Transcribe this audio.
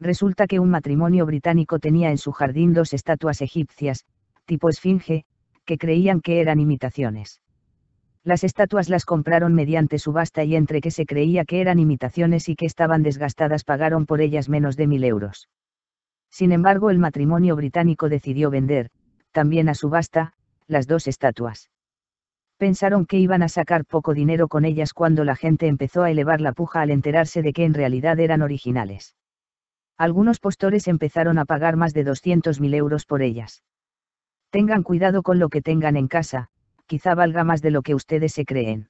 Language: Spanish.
Resulta que un matrimonio británico tenía en su jardín dos estatuas egipcias, tipo esfinge, que creían que eran imitaciones. Las estatuas las compraron mediante subasta y entre que se creía que eran imitaciones y que estaban desgastadas pagaron por ellas menos de mil euros. Sin embargo, el matrimonio británico decidió vender, también a subasta, las dos estatuas. Pensaron que iban a sacar poco dinero con ellas cuando la gente empezó a elevar la puja al enterarse de que en realidad eran originales. Algunos postores empezaron a pagar más de 200.000 euros por ellas. Tengan cuidado con lo que tengan en casa, quizá valga más de lo que ustedes se creen.